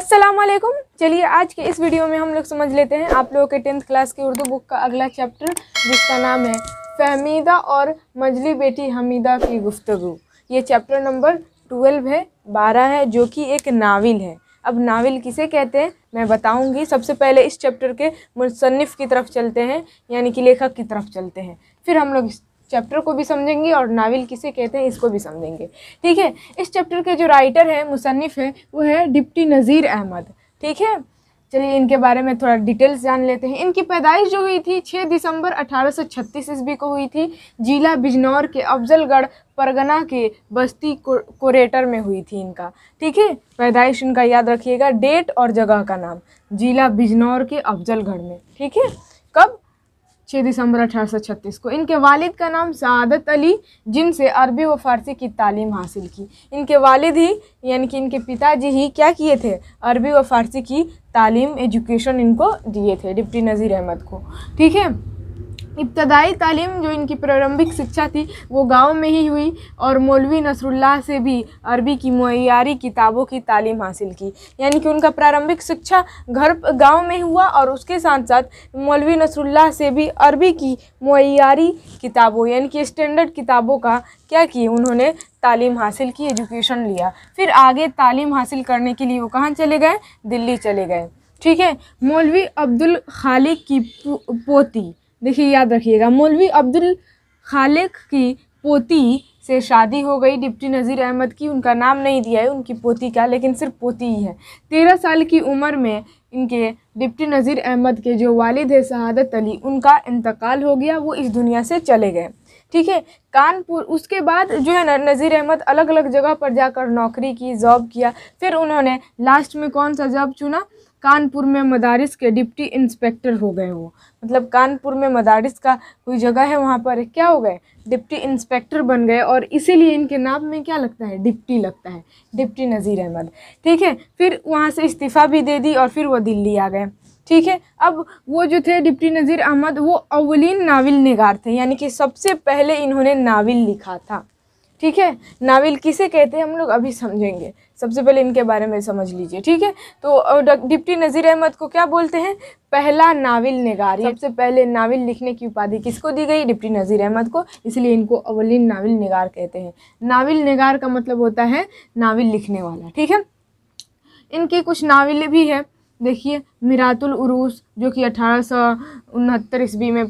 असलम चलिए आज के इस वीडियो में हम लोग समझ लेते हैं आप लोगों के टेंथ क्लास की उर्दू बुक का अगला चैप्टर जिसका नाम है फहमीदा और मजली बेटी हमीदा की गुफ्तु ये चैप्टर नंबर ट्वेल्व है बारह है जो कि एक नावल है अब नावल किसे कहते हैं मैं बताऊंगी सबसे पहले इस चैप्टर के मुसनफ़ की तरफ चलते हैं यानी कि लेखक की तरफ चलते हैं फिर हम लोग इस चैप्टर को भी समझेंगे और नावल किसे कहते हैं इसको भी समझेंगे ठीक है इस चैप्टर के जो राइटर हैं मुसनफ़ है वो है डिप्टी नज़ीर अहमद ठीक है चलिए इनके बारे में थोड़ा डिटेल्स जान लेते हैं इनकी पैदाइश जो हुई थी 6 दिसंबर 1836 ईस्वी को हुई थी जिला बिजनौर के अफजलगढ़ परगना के बस्ती को, कोरेटर में हुई थी इनका ठीक है पैदाइश इनका याद रखिएगा डेट और जगह का नाम जिला बिजनौर के अफजलगढ़ में ठीक है कब छः दिसंबर अठारह सौ छत्तीस को इनके वालिद का नाम सदत अली जिनसे अरबी व फ़ारसी की तालीम हासिल की इनके वालिद ही यानी कि इनके पिताजी ही क्या किए थे अरबी व फ़ारसी की तालीम एजुकेशन इनको दिए थे डिप्टी नज़ीर अहमद को ठीक है इब्तदाई तालीम जो इनकी प्रारंभिक शिक्षा थी वो गांव में ही हुई और मौलवी नसरुल्लाह से भी अरबी की मैारी किताबों की तालीम हासिल की यानी कि उनका प्रारंभिक शिक्षा घर गांव में हुआ और उसके साथ साथ मौलवी नसरुल्लाह से भी अरबी की मैारी किताबों यानी कि स्टैंडर्ड किताबों का क्या किए उन्होंने तालीम हासिल की एजुकेशन लिया फिर आगे तालीम हासिल करने के लिए वो कहाँ चले गए दिल्ली चले गए ठीक है मौलवी अब्दुल खालिक की पोती देखिए याद रखिएगा मौलवी अब्दुल खालिक की पोती से शादी हो गई डिप्टी नज़ीर अहमद की उनका नाम नहीं दिया है उनकी पोती का लेकिन सिर्फ पोती ही है तेरह साल की उम्र में इनके डिप्टी नज़ीर अहमद के जो वालिद है शहादत अली उनका इंतकाल हो गया वो इस दुनिया से चले गए ठीक है कानपुर उसके बाद जो है ना नज़ीर अहमद अलग अलग जगह पर जाकर नौकरी की जॉब किया फिर उन्होंने लास्ट में कौन सा जॉब चुना कानपुर में मदारस के डिप्टी इंस्पेक्टर हो गए वो मतलब कानपुर में मदारस का कोई जगह है वहाँ पर क्या हो गए डिप्टी इंस्पेक्टर बन गए और इसीलिए इनके नाम में क्या लगता है डिप्टी लगता है डिप्टी नज़ीर अहमद ठीक है फिर वहाँ से इस्तीफ़ा भी दे दी और फिर वो दिल्ली आ गए ठीक है अब वो जो थे डिप्टी नज़ीर अहमद वो अवलिन नावल निगार थे यानी कि सबसे पहले इन्होंने नावल लिखा था ठीक है नावल किसे कहते हैं हम लोग अभी समझेंगे सबसे पहले इनके बारे में समझ लीजिए ठीक है तो डिप्टी नज़ीर अहमद को क्या बोलते हैं पहला नाविल नगार सबसे पहले नाविल लिखने की उपाधि किसको दी गई डिप्टी नज़ीर अहमद को इसलिए इनको अवलिन नाविल नगार कहते हैं नाविल नगार का मतलब होता है नाविल लिखने वाला ठीक है इनकी कुछ नाविल भी है देखिए मिरातुल उरूस जो कि अठारह सौ उनहत्तर ईस्वी में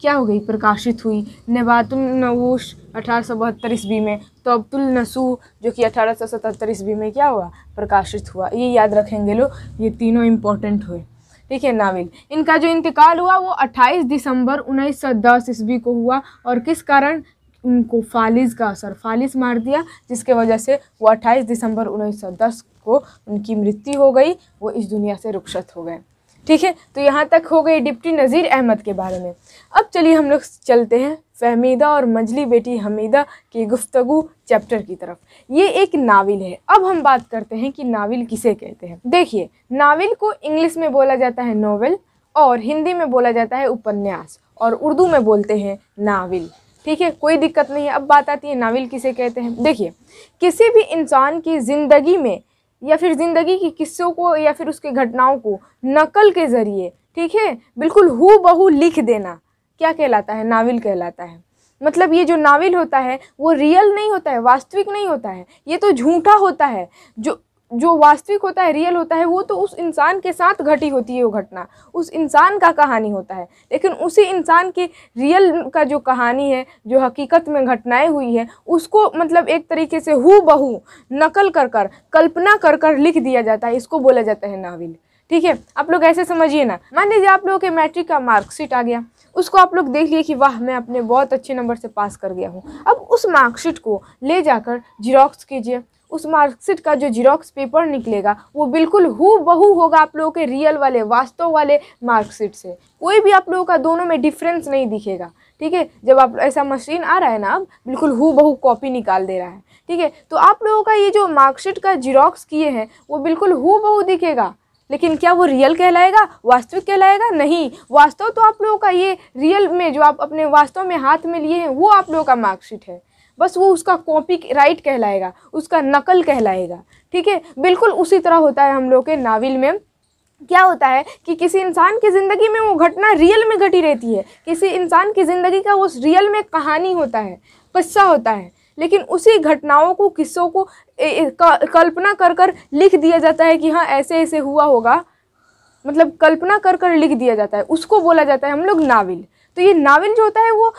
क्या हो गई प्रकाशित हुई नबातुल नवूश अठारह सौ बहत्तर ईस्वी में तो अब्दुल नसू जो कि अठारह सौ सतहत्तर ईस्वी में क्या हुआ प्रकाशित हुआ ये याद रखेंगे लोग ये तीनों इम्पोर्टेंट हुए ठीक है नाविल इनका जो इंतकाल हुआ वो 28 दिसंबर उन्नीस सौ दस ईस्वी को हुआ और किस कारण उनको फालिज का असर फालिज मार दिया जिसके वजह से वो 28 दिसंबर 1910 को उनकी मृत्यु हो गई वो इस दुनिया से रुख्सत हो गए ठीक है तो यहाँ तक हो गई डिप्टी नज़ीर अहमद के बारे में अब चलिए हम लोग चलते हैं फहमीदा और मजली बेटी हमीदा की गुफ्तु चैप्टर की तरफ ये एक नाविल है अब हम बात करते हैं कि नाविल किसे कहते हैं देखिए नाविल को इंग्लिश में बोला जाता है नोवेल और हिंदी में बोला जाता है उपन्यास और उर्दू में बोलते हैं नाविल ठीक है कोई दिक्कत नहीं है अब बात आती है नाविल किसे कहते हैं देखिए किसी भी इंसान की ज़िंदगी में या फिर ज़िंदगी की किस्सों को या फिर उसके घटनाओं को नकल के ज़रिए ठीक है बिल्कुल हु बहू लिख देना क्या कहलाता है नाविल कहलाता है मतलब ये जो नाविल होता है वो रियल नहीं होता है वास्तविक नहीं होता है ये तो झूठा होता है जो जो वास्तविक होता है रियल होता है वो तो उस इंसान के साथ घटी होती है वो घटना उस इंसान का कहानी होता है लेकिन उसी इंसान की रियल का जो कहानी है जो हकीकत में घटनाएं हुई है उसको मतलब एक तरीके से हु बहू नकल कर कर कल्पना कर कर लिख दिया जाता है इसको बोला जाता है नाविल ठीक है आप लोग ऐसे समझिए ना मान लीजिए आप लोगों के मैट्रिक का मार्कशीट आ गया उसको आप लोग देख लिए कि वाह मैं अपने बहुत अच्छे नंबर से पास कर गया हूँ अब उस मार्कशीट को ले जाकर जिरॉक्स कीजिए उस मार्कशीट का जो जीरोक्स पेपर निकलेगा वो बिल्कुल हु बहू होगा आप लोगों के रियल वाले वास्तव वाले मार्कशीट से कोई भी आप लोगों का दोनों में डिफरेंस नहीं दिखेगा ठीक है जब आप ऐसा मशीन आ रहा है ना अब बिल्कुल हु बहू कॉपी निकाल दे रहा है ठीक है तो आप लोगों का ये जो मार्कशीट का जीरोक्स किए हैं वो बिल्कुल हु बहू दिखेगा लेकिन क्या वो रियल कहलाएगा वास्तविक कहलाएगा नहीं वास्तव तो आप लोगों का ये रियल में जो आप अपने वास्तव में हाथ में लिए हैं वो आप लोगों का मार्कशीट है बस वो उसका कॉपी राइट कहलाएगा उसका नकल कहलाएगा ठीक है बिल्कुल उसी तरह होता है हम लोग के नावल में क्या होता है कि किसी इंसान की ज़िंदगी में वो घटना रियल में घटी रहती है किसी इंसान की ज़िंदगी का वो रियल में कहानी होता है किस्सा होता है लेकिन उसी घटनाओं को किस्सों को कल्पना कर कर लिख दिया जाता है कि हाँ ऐसे ऐसे हुआ होगा मतलब कल्पना कर कर लिख दिया जाता है उसको बोला जाता है हम लोग नाविल तो ये नाविल जो होता है वो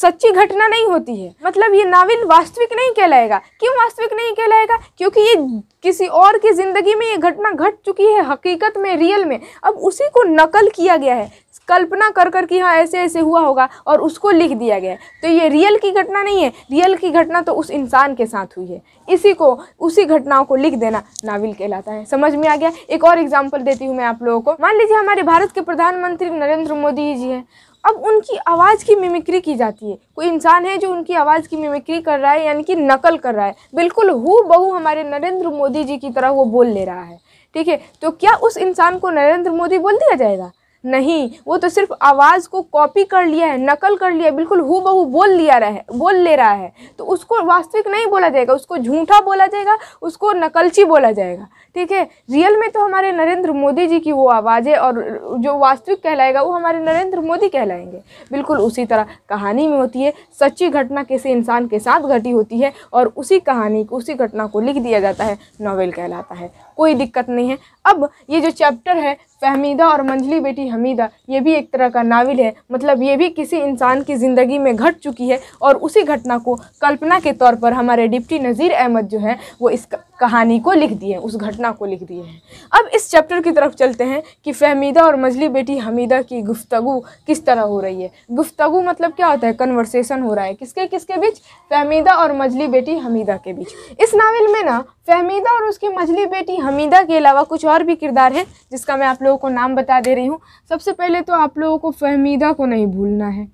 सच्ची घटना नहीं होती है मतलब ये नाविल वास्तविक नहीं कहलाएगा क्यों वास्तविक नहीं कहलाएगा क्योंकि ये किसी और की ज़िंदगी में ये घटना घट चुकी है हकीकत में रियल में अब उसी को नकल किया गया है कल्पना कर कर कि हाँ ऐसे ऐसे हुआ होगा और उसको लिख दिया गया है तो ये रियल की घटना नहीं है रियल की घटना तो उस इंसान के साथ हुई है इसी को उसी घटनाओं को लिख देना नाविल कहलाता है समझ में आ गया एक और एग्जाम्पल देती हूँ मैं आप लोगों को मान लीजिए हमारे भारत के प्रधानमंत्री नरेंद्र मोदी जी हैं अब उनकी आवाज़ की मिमिक्री की जाती है कोई इंसान है जो उनकी आवाज़ की मिमिक्री कर रहा है यानी कि नकल कर रहा है बिल्कुल हु बहू हमारे नरेंद्र मोदी जी की तरह वो बोल ले रहा है ठीक है तो क्या उस इंसान को नरेंद्र मोदी बोल दिया जाएगा नहीं वो तो सिर्फ आवाज़ को कॉपी कर लिया है नकल कर लिया है बिल्कुल हु बहू बोल लिया है बोल ले रहा है तो उसको वास्तविक नहीं बोला जाएगा उसको झूठा बोला जाएगा उसको नकलची बोला जाएगा ठीक है रियल में तो हमारे नरेंद्र मोदी जी की वो आवाज़ है और जो वास्तविक कहलाएगा वो हमारे नरेंद्र मोदी कहलाएंगे बिल्कुल उसी तरह कहानी में होती है सच्ची घटना किसी इंसान के साथ घटी होती है और उसी कहानी को उसी घटना को लिख दिया जाता है नॉवेल कहलाता है कोई दिक्कत नहीं है अब ये जो चैप्टर है फहमीदा और मंझली बेटी हमीदा ये भी एक तरह का नावल है मतलब ये भी किसी इंसान की ज़िंदगी में घट चुकी है और उसी घटना को कल्पना के तौर पर हमारे डिप्टी नज़ीर अहमद जो हैं वो इस कहानी को लिख दिए उस घटना को लिख दिए हैं अब इस चैप्टर की तरफ चलते हैं कि फहमीदा और मंजली बेटी हमीदा की गुफ्तगु किस तरह हो रही है गुफ्तगु मतलब क्या होता है कन्वर्सेशन हो रहा है किसके किसके बीच फहमीदा और मंजली बेटी हमीदा के बीच इस नावल में ना फहमीदा और उसकी मंझली बेटी हमीदा के अलावा कुछ और भी किरदार हैं जिसका मैं आप लोगों को नाम बता दे रही हूँ सबसे पहले तो आप लोगों को फहमीदा को नहीं भूलना है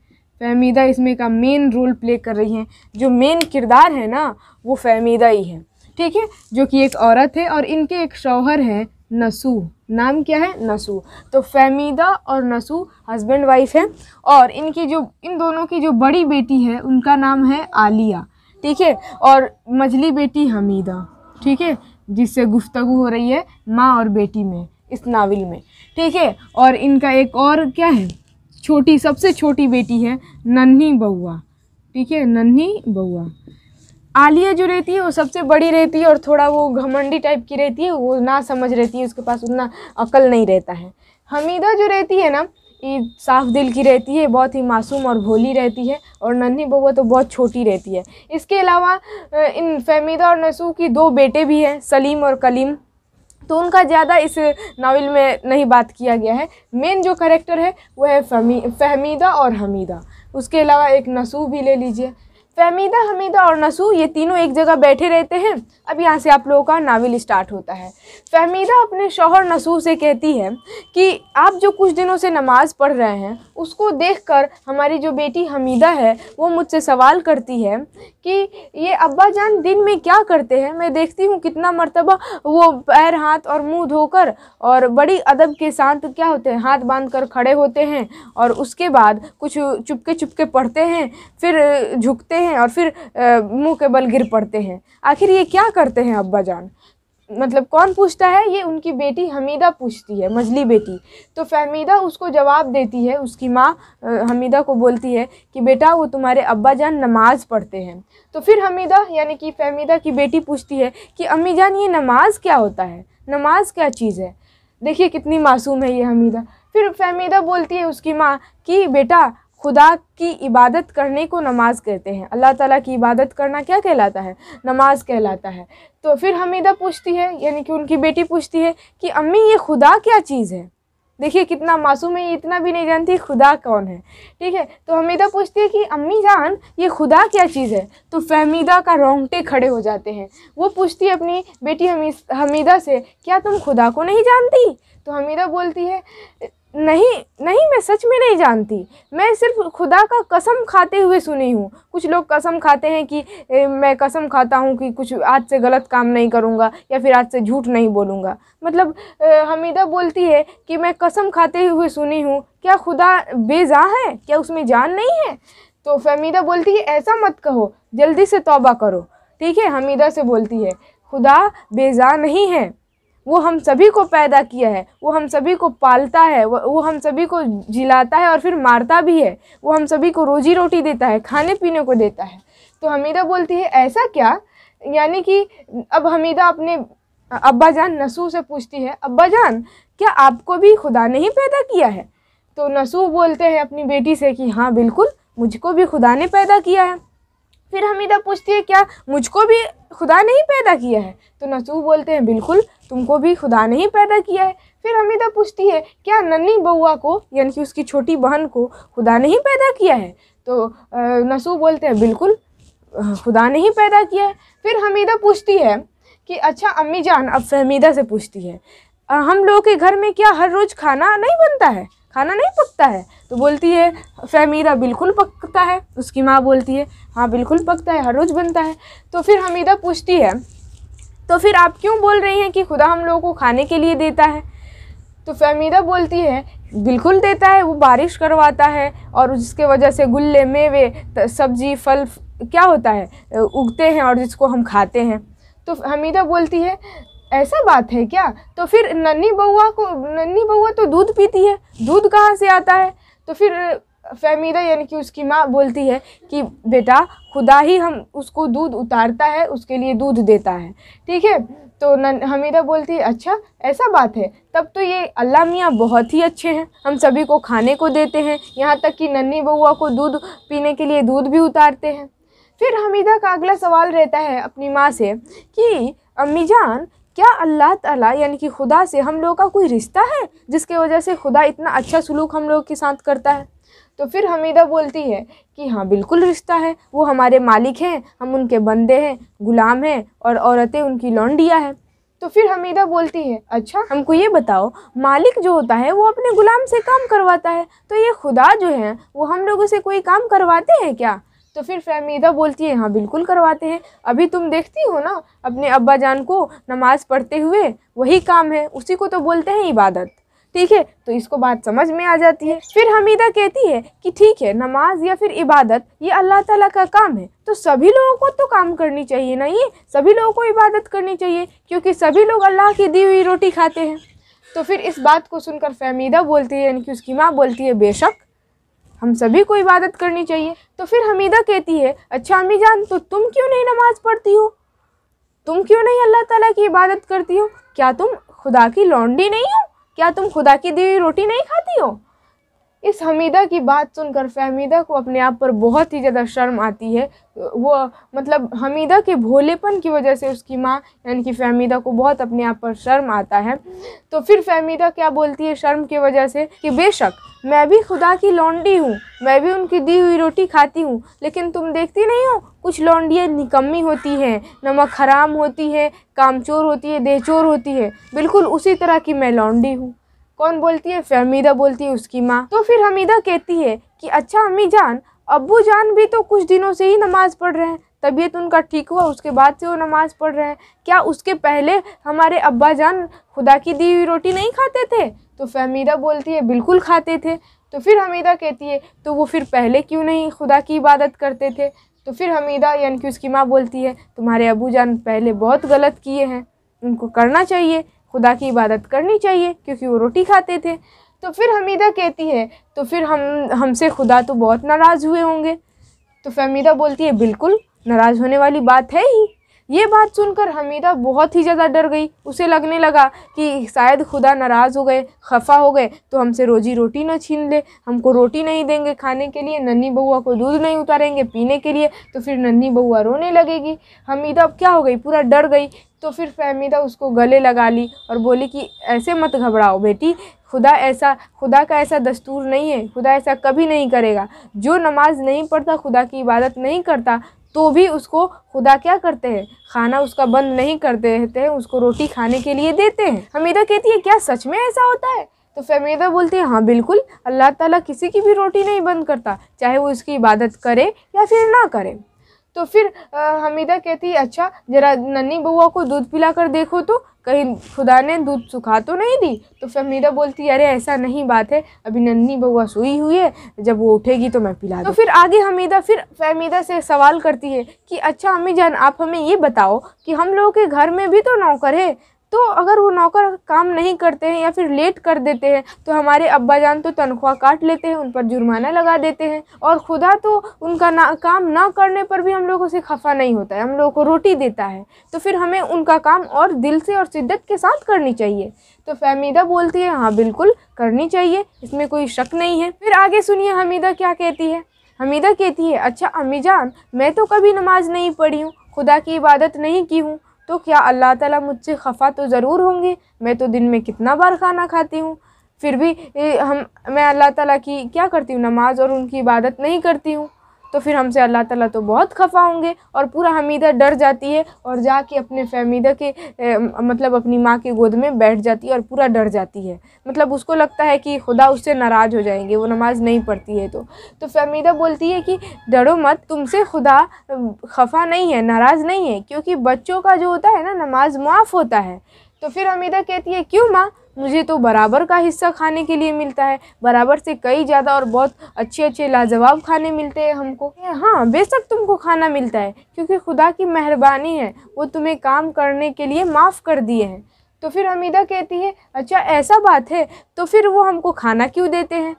फहमीदा इसमें का मेन रोल प्ले कर रही हैं जो मेन किरदार है ना वो फहमीदा ही है ठीक है जो कि एक औरत है और इनके एक शौहर हैं नसू नाम क्या है नसू तो फहमीदा और नसू हस्बैंड वाइफ हैं और इनकी जो इन दोनों की जो बड़ी बेटी है उनका नाम है आलिया ठीक है और मझली बेटी हमीदा ठीक है जिससे गुफ्तगु हो रही है माँ और बेटी में इस नावल में ठीक है और इनका एक और क्या है छोटी सबसे छोटी बेटी है नन्ही बउआ ठीक है नन्ही बउआ आलिया जो रहती है वो सबसे बड़ी रहती है और थोड़ा वो घमंडी टाइप की रहती है वो ना समझ रहती है उसके पास उतना अकल नहीं रहता है हमीदा जो रहती है ना कि साफ दिल की रहती है बहुत ही मासूम और भोली रहती है और नन्ही बहू तो बहुत छोटी रहती है इसके अलावा इन फहमीदा और नसू की दो बेटे भी हैं सलीम और कलीम तो उनका ज़्यादा इस नावल में नहीं बात किया गया है मेन जो करेक्टर है वो है फहमी फहमीदा और हमीदा उसके अलावा एक नसू भी ले लीजिए फहमीदा हमीदा और नसू ये तीनों एक जगह बैठे रहते हैं अब यहाँ से आप लोगों का नावल स्टार्ट होता है फहमीदा अपने शोहर नसू से कहती है कि आप जो कुछ दिनों से नमाज़ पढ़ रहे हैं उसको देखकर हमारी जो बेटी हमीदा है वो मुझसे सवाल करती है कि ये अब्बा जान दिन में क्या करते हैं मैं देखती हूँ कितना मरतबा वो पैर हाथ और मुँह धोकर और बड़ी अदब के साथ क्या होते हैं हाथ बांध कर खड़े होते हैं और उसके बाद कुछ चुपके चुपके पढ़ते हैं फिर झुकते हैं और फिर मुंह के बल गिर पड़ते हैं आखिर ये क्या करते हैं अब्बा जान मतलब कौन पूछता है ये उनकी बेटी हमीदा पूछती है मजली बेटी तो फहमीदा उसको जवाब देती है उसकी माँ हमीदा को बोलती है कि बेटा वो तुम्हारे अब्बा जान नमाज़ पढ़ते हैं तो फिर हमीदा यानी कि फहमीदा की बेटी पूछती है कि अम्मी जान ये नमाज क्या होता है नमाज क्या चीज़ है देखिए कितनी मासूम है ये हमीदा फिर फहमीदा बोलती है उसकी माँ कि बेटा खुदा की इबादत करने को नमाज कहते हैं अल्लाह ताला की इबादत करना क्या कहलाता है नमाज कहलाता है तो फिर हमीदा पूछती है यानी कि उनकी बेटी पूछती है कि अम्मी ये खुदा क्या चीज़ है देखिए कितना मासूम है ये इतना भी नहीं जानती खुदा कौन है ठीक है तो हमीदा पूछती है कि अम्मी जान ये खुदा क्या चीज़ है तो फहमीदा का रोंगटे खड़े हो जाते हैं वो पूछती है अपनी बेटी हमीदा से क्या तुम खुदा को नहीं जानती तो हमीदा बोलती है नहीं नहीं मैं सच में नहीं जानती मैं सिर्फ खुदा का कसम खाते हुए सुनी हूँ कुछ लोग कसम खाते हैं कि ए, मैं कसम खाता हूँ कि कुछ आज से गलत काम नहीं करूँगा या फिर आज से झूठ नहीं बोलूँगा मतलब ए, हमीदा बोलती है कि मैं कसम खाते हुए सुनी हूँ क्या खुदा बेजा है क्या उसमें जान नहीं है तो फहमीदा बोलती है ऐसा मत कहो जल्दी से तोबा करो ठीक है हमीदा से बोलती है खुदा बेजा नहीं है वो हम सभी को पैदा किया है वो हम सभी को पालता है वो हम सभी को जिलाता है और फिर मारता भी है वो हम सभी को रोजी रोटी देता है खाने पीने को देता है तो हमीदा बोलती है ऐसा क्या यानी कि अब हमीदा अपने अब्बा जान नसू से पूछती है अब्बा जान क्या आपको भी खुदा ने ही पैदा किया है तो नसू बोलते हैं अपनी बेटी से कि हाँ बिल्कुल मुझको भी खुदा ने पैदा किया है फिर हमीदा पूछती है क्या मुझको भी खुदा नहीं पैदा किया है तो नसू बोलते हैं बिल्कुल तुमको भी खुदा नहीं पैदा किया है फिर हमीदा पूछती है क्या नन्ही बउआ को यानी कि उसकी छोटी बहन को खुदा नहीं पैदा किया है तो नसू बोलते हैं बिल्कुल खुदा नहीं पैदा किया है फिर हमीदा पूछती है कि अच्छा अम्मी जान अब फहमीदा से पूछती है हम लोगों के घर में क्या हर रोज़ खाना नहीं बनता है खाना नहीं पकता है तो बोलती है फहमीदा बिल्कुल पकता है उसकी माँ बोलती है हाँ बिल्कुल पकता है हर रोज़ बनता है तो फिर हमीदा पूछती है तो फिर आप क्यों बोल रही हैं कि खुदा हम लोगों को खाने के लिए देता है तो फहमीदा बोलती है बिल्कुल देता है वो बारिश करवाता है और उसके वजह से गुल्ले मेवे सब्जी फल क्या होता है उगते हैं और जिसको हम खाते हैं तो हमीदा बोलती है ऐसा बात है क्या तो फिर नन्नी बउआ को नन्नी बउआ तो दूध पीती है दूध कहाँ से आता है तो फिर फहमीदा यानी कि उसकी माँ बोलती है कि बेटा खुदा ही हम उसको दूध उतारता है उसके लिए दूध देता है ठीक है तो नन हमीदा बोलती है अच्छा ऐसा बात है तब तो ये अल्लाह मियाँ बहुत ही अच्छे हैं हम सभी को खाने को देते हैं यहाँ तक कि नन्नी बउआ को दूध पीने के लिए दूध भी उतारते हैं फिर हमीदा का अगला सवाल रहता है अपनी माँ से कि अम्मी जान क्या अल्लाह ताला यानी कि खुदा से हम लोगों का कोई रिश्ता है जिसके वजह से खुदा इतना अच्छा सलूक हम लोगों के साथ करता है तो फिर हमीदा बोलती है कि हाँ बिल्कुल रिश्ता है वो हमारे मालिक हैं हम उनके बंदे हैं गुलाम हैं और औरतें उनकी लौंडिया हैं तो फिर हमीदा बोलती है अच्छा हमको ये बताओ मालिक जो होता है वो अपने गुलाम से काम करवाता है तो ये खुदा जो है वो हम लोगों से कोई काम करवाते हैं क्या तो फिर फहमीदा बोलती है हाँ बिल्कुल करवाते हैं अभी तुम देखती हो ना अपने अब्बा जान को नमाज़ पढ़ते हुए वही काम है उसी को तो बोलते हैं इबादत ठीक है तो इसको बात समझ में आ जाती है फिर हमीदा कहती है कि ठीक है नमाज या फिर इबादत ये अल्लाह ताला का काम है तो सभी लोगों को तो काम करनी चाहिए ना ये सभी लोगों को इबादत करनी चाहिए क्योंकि सभी लोग अल्लाह की दी हुई रोटी खाते हैं तो फिर इस बात को सुनकर फहमीदा बोलती है यानी कि उसकी माँ बोलती है बेशक हम सभी को इबादत करनी चाहिए तो फिर हमीदा कहती है अच्छा अम्मी जान तो तुम क्यों नहीं नमाज़ पढ़ती हो तुम क्यों नहीं अल्लाह ताला की इबादत करती हो क्या तुम खुदा की लौंडी नहीं हो क्या तुम खुदा की दी हुई रोटी नहीं खाती हो इस हमीदा की बात सुनकर फहमीदा को अपने आप पर बहुत ही ज़्यादा शर्म आती है वो मतलब हमीदा के भोलेपन की वजह से उसकी माँ यानी कि फहमीदा को बहुत अपने आप पर शर्म आता है तो फिर फहमीदा क्या बोलती है शर्म की वजह से कि बेशक मैं भी खुदा की लौंडी हूँ मैं भी उनकी दी हुई रोटी खाती हूँ लेकिन तुम देखती नहीं हो कुछ लौंडियाँ निकम्मी होती हैं नमक हराम होती है कामचोर होती है देहचोर होती है बिल्कुल उसी तरह की मैं लौंडी हूँ कौन बोलती है फिर हमीदा बोलती है उसकी माँ तो फिर हमीदा कहती है कि अच्छा अम्मी जान अबू जान भी तो कुछ दिनों से ही नमाज़ पढ़ रहे हैं तबीयत उनका ठीक हुआ उसके बाद से वो नमाज़ पढ़ रहे हैं क्या उसके पहले हमारे अब्बा जान खुदा की दी हुई रोटी नहीं खाते थे तो फहमीदा बोलती है बिल्कुल खाते थे तो फिर हमीदा कहती है तो वो फिर पहले क्यों नहीं खुदा की इबादत करते थे तो फिर हमीदा यानी कि उसकी माँ बोलती है तुम्हारे अबू जान पहले बहुत गलत किए हैं उनको करना चाहिए खुदा की इबादत करनी चाहिए क्योंकि वो रोटी खाते थे तो फिर हमीदा कहती है तो फिर हम हमसे खुदा तो बहुत नाराज़ हुए होंगे तो हमीदा बोलती है बिल्कुल नाराज़ होने वाली बात है ही ये बात सुनकर हमीदा बहुत ही ज़्यादा डर गई उसे लगने लगा कि शायद खुदा नाराज़ हो गए खफा हो गए तो हमसे रोजी रोटी न छीन ले हमको रोटी नहीं देंगे खाने के लिए नन्ही बहुआ को दूध नहीं उतारेंगे पीने के लिए तो फिर नन्ही बउआ रोने लगेगी हमीदा अब क्या हो गई पूरा डर गई तो फिर फहमीदा उसको गले लगा ली और बोली कि ऐसे मत घबराओ बेटी खुदा ऐसा खुदा का ऐसा दस्तूर नहीं है खुदा ऐसा कभी नहीं करेगा जो नमाज़ नहीं पढ़ता खुदा की इबादत नहीं करता तो भी उसको खुदा क्या करते हैं खाना उसका बंद नहीं कर देते हैं उसको रोटी खाने के लिए देते हैं हमीदा कहती है क्या सच में ऐसा होता है तो फहमीदा बोलती है हाँ बिल्कुल अल्लाह ताला किसी की भी रोटी नहीं बंद करता चाहे वो उसकी इबादत करे या फिर ना करे तो फिर हमीदा कहती अच्छा जरा नन्नी बुआ को दूध पिला कर देखो तो कहीं खुदा ने दूध सुखा तो नहीं दी तो फिर हमीदा बोलती अरे ऐसा नहीं बात है अभी नन्नी बउआ सोई हुई है जब वो उठेगी तो मैं पिला तो फिर आगे हमीदा फिर फहमीदा से सवाल करती है कि अच्छा अम्मी जान आप हमें ये बताओ कि हम लोगों के घर में भी तो नौकर है तो अगर वो नौकर काम नहीं करते हैं या फिर लेट कर देते हैं तो हमारे अब्बा जान तो तनख्वाह काट लेते हैं उन पर जुर्माना लगा देते हैं और खुदा तो उनका ना काम ना करने पर भी हम लोगों से खफा नहीं होता है हम लोगों को रोटी देता है तो फिर हमें उनका काम और दिल से और शिद्दत के साथ करनी चाहिए तो फहमीदा बोलती है हाँ बिल्कुल करनी चाहिए इसमें कोई शक नहीं है फिर आगे सुनिए हमीदा क्या कहती है हमीदा कहती है अच्छा अम्मी जान मैं तो कभी नमाज नहीं पढ़ी हूँ खुदा की इबादत नहीं की हूँ तो क्या अल्लाह ताला मुझसे खफा तो ज़रूर होंगे मैं तो दिन में कितना बार खाना खाती हूँ फिर भी हम मैं अल्लाह ताला की क्या करती हूँ नमाज़ और उनकी इबादत नहीं करती हूँ तो फिर हमसे अल्लाह ताला तो बहुत खफा होंगे और पूरा हमीदा डर जाती है और जाके अपने फहमीदा के ए, मतलब अपनी माँ की गोद में बैठ जाती है और पूरा डर जाती है मतलब उसको लगता है कि खुदा उससे नाराज़ हो जाएंगे वो नमाज़ नहीं पढ़ती है तो तो फहमीदा बोलती है कि डरो मत तुमसे खुदा खफा नहीं है नाराज़ नहीं है क्योंकि बच्चों का जो होता है ना नमाज माफ़ होता है तो फिर हमीदा कहती है क्यों माँ मुझे तो बराबर का हिस्सा खाने के लिए मिलता है बराबर से कई ज़्यादा और बहुत अच्छे अच्छे लाजवाब खाने मिलते हैं हमको हाँ बेशक तुमको खाना मिलता है क्योंकि खुदा की मेहरबानी है वो तुम्हें काम करने के लिए माफ़ कर दिए हैं तो फिर हमीदा कहती है अच्छा ऐसा बात है तो फिर वो हमको खाना क्यों देते हैं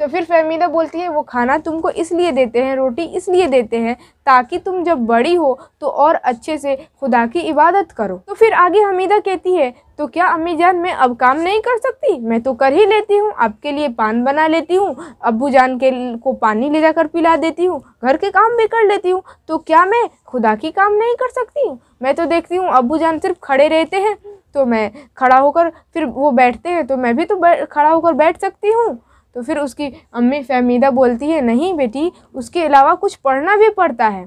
तो फिर फहमीदा बोलती है वो खाना तुमको इसलिए देते हैं रोटी इसलिए देते हैं ताकि तुम जब बड़ी हो तो और अच्छे से खुदा की इबादत करो तो फिर आगे हमीदा कहती है तो क्या अम्मी जान मैं अब काम नहीं कर सकती मैं तो कर ही लेती हूँ आपके लिए पान बना लेती हूँ अबू जान के को पानी ले जाकर पिला देती हूँ घर के काम भी कर लेती हूँ तो क्या मैं खुदा की काम नहीं कर सकती हूँ मैं तो देखती हूँ अबू जान सिर्फ खड़े रहते हैं तो मैं खड़ा होकर फिर वो बैठते हैं तो मैं भी तो खड़ा होकर बैठ सकती हूँ तो फिर उसकी अम्मी फहमीदा बोलती है नहीं बेटी उसके अलावा कुछ पढ़ना भी पड़ता है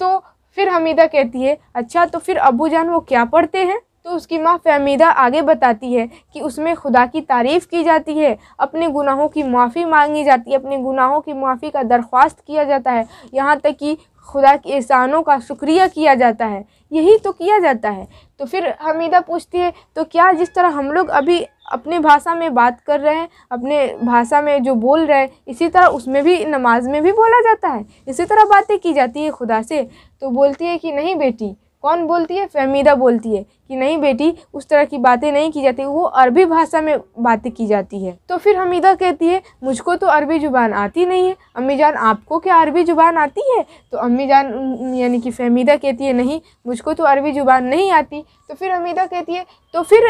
तो फिर हमीदा कहती है अच्छा तो फिर अबू जान वो क्या पढ़ते हैं तो उसकी माँ फहमीदा आगे बताती है कि उसमें खुदा की तारीफ़ की जाती है अपने गुनाहों की माफ़ी मांगी जाती है अपने गुनाहों की माफ़ी का दरख्वास्त किया जाता है यहाँ तक कि खुदा के एहसानों का शुक्रिया किया जाता है यही तो किया जाता है तो फिर हमीदा पूछती है तो क्या जिस तरह हम लोग अभी अपने भाषा में बात कर रहे हैं अपने भाषा में जो बोल रहे हैं इसी तरह उसमें भी नमाज में भी बोला जाता है इसी तरह बातें की जाती है खुदा से तो बोलती है कि नहीं बेटी कौन बोलती है फहमीदा बोलती है कि नहीं बेटी उस तरह की बातें नहीं की जाती वो अरबी भाषा में बातें की जाती है तो फिर हमीदा कहती है मुझको तो अरबी ज़ुबान आती नहीं है अम्मी जान आपको क्या अरबी ज़ुबान आती है तो अम्मी जान यानी कि फहमीदा कहती है नहीं मुझको तो अरबी ज़ुबान नहीं आती तो फिर हमीदा कहती है तो फिर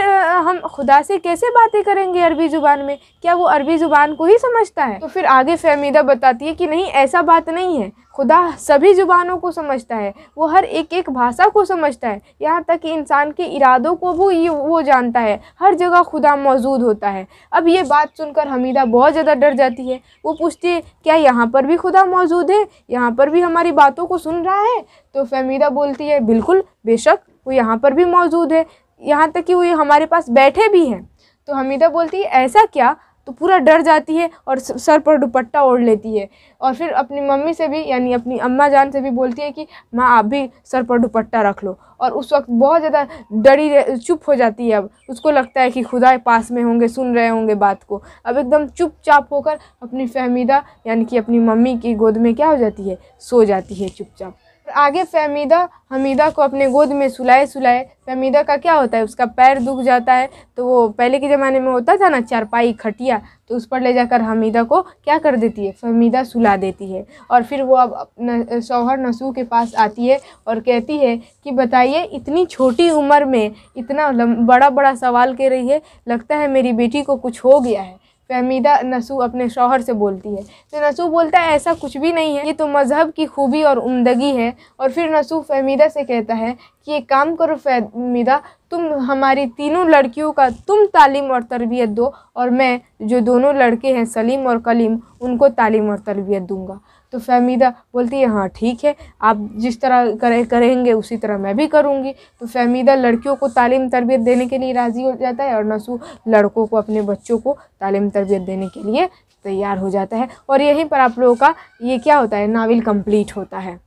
हम खुदा से कैसे बातें करेंगे अरबी ज़ुबान में क्या वो अरबी ज़ुबान को ही समझता है तो फिर आगे फहमीदा बताती है कि नहीं ऐसा बात नहीं है खुदा सभी ज़ुबानों को समझता है वो हर एक एक भाषा को समझता है यहाँ तक कि इंसान के इरादों को वो ये वो जानता है हर जगह खुदा मौजूद होता है अब ये बात सुनकर हमीदा बहुत ज़्यादा डर जाती है वो पूछती है क्या यहाँ पर भी खुदा मौजूद है यहाँ पर भी हमारी बातों को सुन रहा है तो फहमीदा बोलती है बिल्कुल बेशक वो यहाँ पर भी मौजूद है यहाँ तक कि वो हमारे पास बैठे भी हैं तो हमीदा बोलती है ऐसा क्या तो पूरा डर जाती है और सर पर दुपट्टा ओढ़ लेती है और फिर अपनी मम्मी से भी यानी अपनी अम्मा जान से भी बोलती है कि माँ आप भी सर पर दुपट्टा रख लो और उस वक्त बहुत ज़्यादा डरी चुप हो जाती है अब उसको लगता है कि खुदा पास में होंगे सुन रहे होंगे बात को अब एकदम चुपचाप होकर अपनी फहमीदा यानी कि अपनी मम्मी की गोद में क्या हो जाती है सो जाती है चुपचाप आगे फहमीदा हमीदा को अपने गोद में सुलाए सुलाए फहमीदा का क्या होता है उसका पैर दुख जाता है तो वो पहले के ज़माने में होता था ना चारपाई खटिया तो उस पर ले जाकर हमीदा को क्या कर देती है फहमीदा सुला देती है और फिर वो अब न, शौहर नसू के पास आती है और कहती है कि बताइए इतनी छोटी उम्र में इतना बड़ा बड़ा सवाल कह रही है लगता है मेरी बेटी को कुछ हो गया है फहमीदा नसू अपने शौहर से बोलती है तो नसू बोलता है ऐसा कुछ भी नहीं है ये तो मज़हब की खूबी और उमदगी है और फिर नसू फहमीदा से कहता है कि एक काम करो फहमीदा तुम हमारी तीनों लड़कियों का तुम तालीम और तरबियत दो और मैं जो दोनों लड़के हैं सलीम और कलीम उनको तालीम और तरबियत दूँगा तो फहमीदा बोलती है हाँ ठीक है आप जिस तरह करे करेंगे उसी तरह मैं भी करूँगी तो फहमीदा लड़कियों को तालीम तरबियत देने के लिए राज़ी हो जाता है और नसू लड़कों को अपने बच्चों को तालीम तरबियत देने के लिए तैयार हो जाता है और यहीं पर आप लोगों का ये क्या होता है नावल कम्प्लीट होता है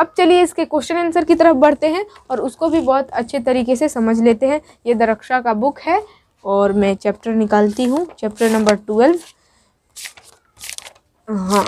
अब चलिए इसके क्वेश्चन आंसर की तरफ बढ़ते हैं और उसको भी बहुत अच्छे तरीके से समझ लेते हैं ये दरक्षा का बुक है और मैं चैप्टर निकालती हूँ चैप्टर नंबर ट्वेल्व हाँ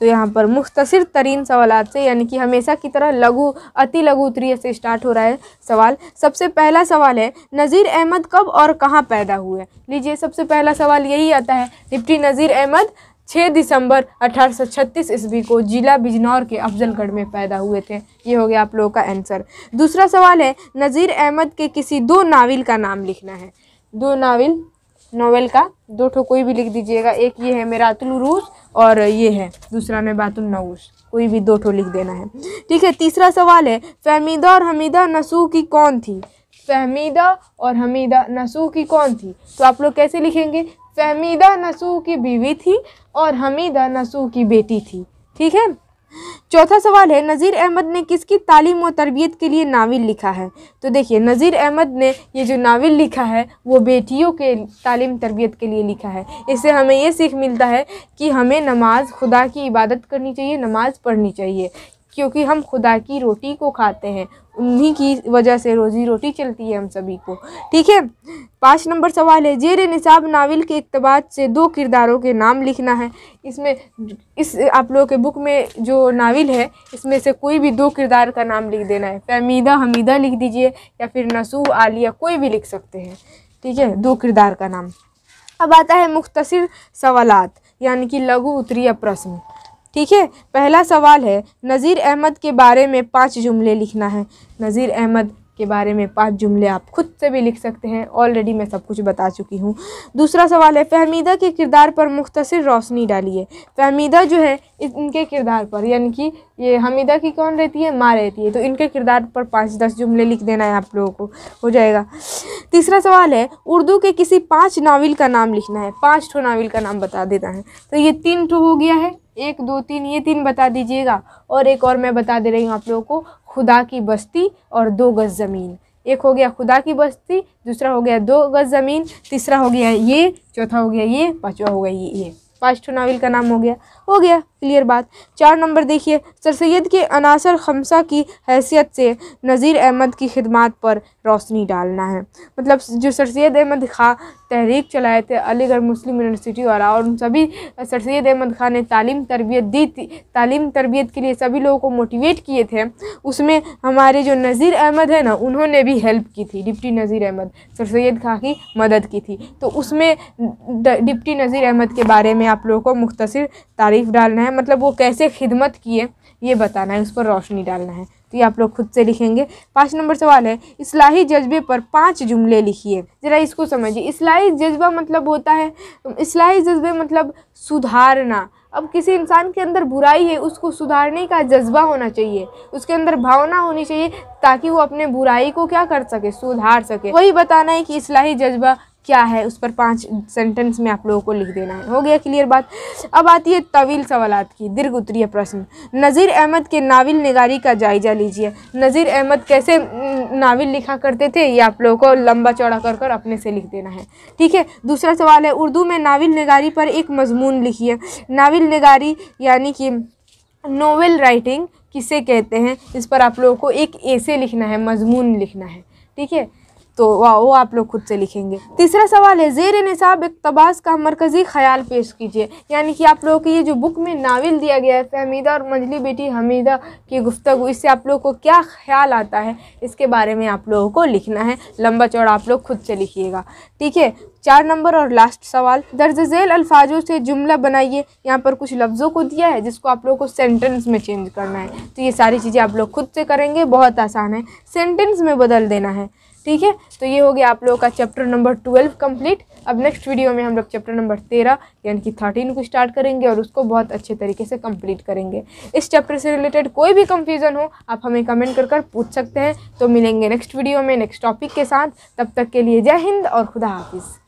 तो यहाँ पर मुख्तर तरीन सवाल से यानी कि हमेशा की तरह लघु अति लघु उत्तरीय से स्टार्ट हो रहा है सवाल सबसे पहला सवाल है नज़ीर अहमद कब और कहाँ पैदा हुए लीजिए सबसे पहला सवाल यही आता है डिप्टी नज़ीर अहमद 6 दिसंबर 1836 ईस्वी को जिला बिजनौर के अफजलगढ़ में पैदा हुए थे ये हो गया आप लोगों का आंसर दूसरा सवाल है नज़ीर अहमद के किसी दो नावल का नाम लिखना है दो नावल नोवेल का दो ठो कोई भी लिख दीजिएगा एक ये है मेरातुल उरूस और ये है दूसरा बातुल नऊस कोई भी दो ठो लिख देना है ठीक है तीसरा सवाल है फहमीदा और हमीदा नसू की कौन थी फहमीदा और हमीदा नसू की कौन थी तो आप लोग कैसे लिखेंगे फहमीदा नसू की बीवी थी और हमीदा नसू की बेटी थी ठीक है चौथा सवाल है नज़ीर अहमद ने किसकी तालीम और तरबियत के लिए नावल लिखा है तो देखिए नज़ीर अहमद ने ये जो नावल लिखा है वो बेटियों के तालीम तरबियत के लिए लिखा है इससे हमें ये सीख मिलता है कि हमें नमाज खुदा की इबादत करनी चाहिए नमाज पढ़नी चाहिए क्योंकि हम खुदा की रोटी को खाते हैं उन्हीं की वजह से रोज़ी रोटी चलती है हम सभी को ठीक है पाँच नंबर सवाल है जेर निसाब नावल के इकतबात से दो किरदारों के नाम लिखना है इसमें इस आप लोगों के बुक में जो नावल है इसमें से कोई भी दो किरदार का नाम लिख देना है फहमीदा हमीदा लिख दीजिए या फिर नसू आलिया कोई भी लिख सकते हैं ठीक है दो किरदार का नाम अब आता है मुख्तर सवालत यानी कि लघु उत्तरीय प्रश्न ठीक है पहला सवाल है नज़ीर अहमद के बारे में पाँच जुमले लिखना है नज़ीर अहमद के बारे में पांच जुमले आप खुद से भी लिख सकते हैं ऑलरेडी मैं सब कुछ बता चुकी हूँ दूसरा सवाल है फहमीदा के किरदार पर मुख्तर रोशनी डालिए फहमीदा जो है इनके किरदार पर यानी कि ये हमीदा की कौन रहती है माँ रहती है तो इनके किरदार पर पाँच दस जुमले लिख देना है आप लोगों को हो जाएगा तीसरा सवाल है उर्दू के किसी पाँच नावल का नाम लिखना है पाँच ठो नावल का नाम बता देना है तो ये तीन ठो हो गया है एक दो तीन ये तीन बता दीजिएगा और एक और मैं बता दे रही हूँ आप लोगों को खुदा की बस्ती और दो गज़ ज़मीन एक हो गया खुदा की बस्ती दूसरा हो गया दो गज़ ज़मीन तीसरा हो गया ये चौथा हो गया ये पाँचवा हो गया ये ये पाँच ठो नावल का नाम हो गया हो गया क्लियर बात चार नंबर देखिए सर सैद के अनासर खमसा की हैसियत से नज़ीर अहमद की खिदमत पर रोशनी डालना है मतलब जो सर सैद अहमद खां तहरीक चलाए थे अलीगढ़ मुस्लिम यूनिवर्सिटी वाला और उन सभी सर सैद अहमद खां ने तालीम तरबियत दी थी तालीम तरबियत के लिए सभी लोगों को मोटिवेट किए थे उसमें हमारे जो नज़ीर अहमद है ना उन्होंने भी हेल्प की थी डिप्टी नज़ीर अहमद सर सैद खां की मदद की थी तो उसमें डिप्टी नज़ीर अहमद के बारे में आप लोगों को मुख्तर तारीफ़ डालना है है मतलब वो कैसे खिदमत किए ये बताना है उस पर रोशनी डालना है तो ये आप लोग खुद से लिखेंगे पाँच नंबर सवाल है इसलाही जज्बे पर पांच जुमले लिखिए ज़रा इसको समझिए इसलाही जज्बा मतलब होता है इसलाही जज्बे मतलब सुधारना अब किसी इंसान के अंदर बुराई है उसको सुधारने का जज्बा होना चाहिए उसके अंदर भावना होनी चाहिए ताकि वो अपने बुराई को क्या कर सके सुधार सके वही बताना है कि इसलाही जज्बा क्या है उस पर पाँच सेंटेंस में आप लोगों को लिख देना है हो गया क्लियर बात अब आती है तवील सवालत की दीर्घ उत्तरीय प्रश्न नज़ीर अहमद के नाविल निगारी का जायजा लीजिए नज़ीर अहमद कैसे नाविल लिखा करते थे ये आप लोगों को लंबा चौड़ा कर कर अपने से लिख देना है ठीक है दूसरा सवाल है उर्दू में नाविल निगारी पर एक मजमून लिखिए नाविल निगारी यानी कि नोवेल राइटिंग किसे कहते हैं इस पर आप लोगों को एक ऐसे लिखना है मजमून लिखना है ठीक है तो वो आप लोग खुद से लिखेंगे तीसरा सवाल है जेर नसाब इकतबास का मरकज़ी ख्याल पेश कीजिए यानी कि आप लोगों की ये जो बुक में नावल दिया गया है फहमीदा और मंजली बेटी हमीदा की गुफ्तु इससे आप लोगों को क्या ख्याल आता है इसके बारे में आप लोगों को लिखना है लंबा चौड़ा आप लोग खुद से लिखिएगा ठीक है चार नंबर और लास्ट सवाल दर्ज झेल अल्फाजों से जुमला बनाइए यहाँ पर कुछ लफ्ज़ों को दिया है जिसको आप लोगों को सेंटेंस में चेंज करना है तो ये सारी चीज़ें आप लोग खुद से करेंगे बहुत आसान है सेंटेंस में बदल देना है ठीक है तो ये हो गया आप लोगों का चैप्टर नंबर ट्वेल्व कंप्लीट अब नेक्स्ट वीडियो में हम लोग चैप्टर नंबर तेरह यानी कि थर्टीन को स्टार्ट करेंगे और उसको बहुत अच्छे तरीके से कंप्लीट करेंगे इस चैप्टर से रिलेटेड कोई भी कंफ्यूजन हो आप हमें कमेंट कर कर पूछ सकते हैं तो मिलेंगे नेक्स्ट वीडियो में नेक्स्ट टॉपिक के साथ तब तक के लिए जय हिंद और खुदा हाफिज़